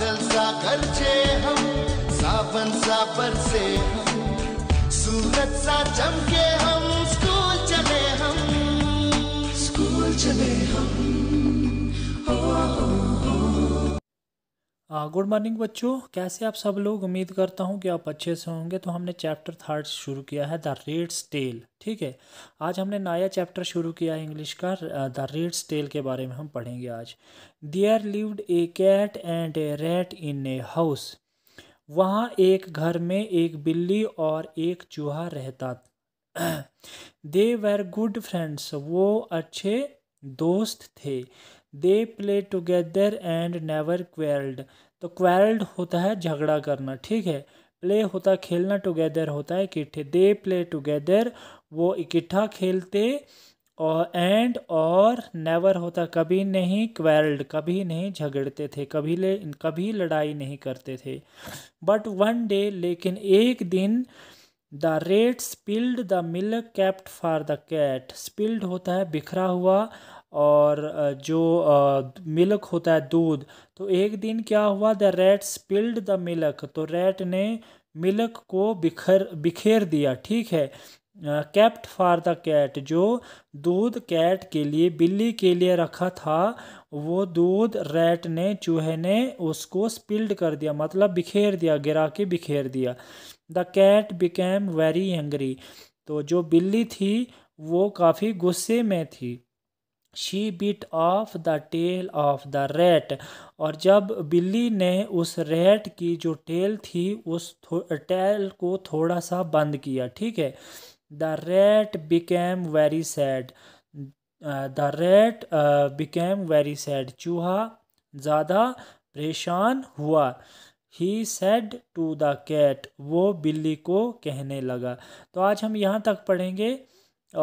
बादल सा गरजे हम सावन सा बरसे हम सूरज सा चमके हम स्कूल चले हम स्कूल चले हम ओ, ओ, ओ। गुड मॉर्निंग बच्चों कैसे आप सब लोग उम्मीद करता हूँ कि आप अच्छे से होंगे तो हमने चैप्टर थर्ड शुरू किया है द रेड्स टेल ठीक है आज हमने नया चैप्टर शुरू किया है इंग्लिश का द रेड्स टेल के बारे में हम पढ़ेंगे आज there lived a cat and a rat in a house वहाँ एक घर में एक बिल्ली और एक चूहा रहता दे वेर गुड फ्रेंड्स वो अच्छे दोस्त थे they play together and never quarrelled तो क्वेल्ड होता है झगड़ा करना ठीक है प्ले होता खेलना टुगेदर होता है इकट्ठे दे प्ले टुगेदर वो इकट्ठा खेलते और एंड और नेवर होता कभी नहीं क्वेल्ड कभी नहीं झगड़ते थे कभी ले कभी लड़ाई नहीं करते थे बट वन डे लेकिन एक दिन the rat spilled the milk kept for the cat spilled होता है बिखरा हुआ और जो मिल्क होता है दूध तो एक दिन क्या हुआ the rat spilled the milk तो रेट ने मिल्क को बिखर बिखेर दिया ठीक है कैप्ट फॉर द कैट जो दूध कैट के लिए बिल्ली के लिए रखा था वो दूध रेट ने चूहे ने उसको स्पिल्ड कर दिया मतलब बिखेर दिया गिरा के बिखेर दिया the cat became very angry तो जो बिल्ली थी वो काफ़ी गुस्से में थी she bit off the tail of the rat और जब बिल्ली ने उस रेट की जो टेल थी उस टेल को थोड़ा सा बंद किया ठीक है the rat became very sad the rat became very sad चूहा ज़्यादा परेशान हुआ he said to the cat वो बिल्ली को कहने लगा तो आज हम यहाँ तक पढ़ेंगे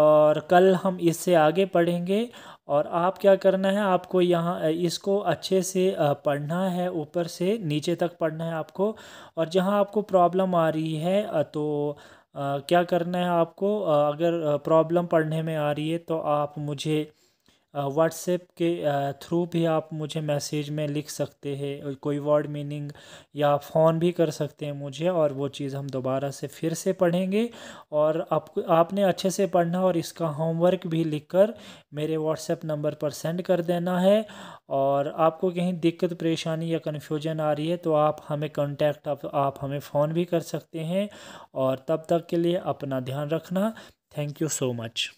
और कल हम इससे आगे पढ़ेंगे और आप क्या करना है आपको यहाँ इसको अच्छे से पढ़ना है ऊपर से नीचे तक पढ़ना है आपको और जहाँ आपको प्रॉब्लम आ रही है तो क्या करना है आपको अगर प्रॉब्लम पढ़ने में आ रही है तो आप मुझे व्हाट्सएप के थ्रू भी आप मुझे मैसेज में लिख सकते हैं कोई वर्ड मीनिंग या फ़ोन भी कर सकते हैं मुझे और वो चीज़ हम दोबारा से फिर से पढ़ेंगे और आप आपने अच्छे से पढ़ना और इसका होमवर्क भी लिखकर मेरे व्हाट्सएप नंबर पर सेंड कर देना है और आपको कहीं दिक्कत परेशानी या कन्फ्यूजन आ रही है तो आप हमें कॉन्टैक्ट आप, आप हमें फ़ोन भी कर सकते हैं और तब तक के लिए अपना ध्यान रखना थैंक यू सो मच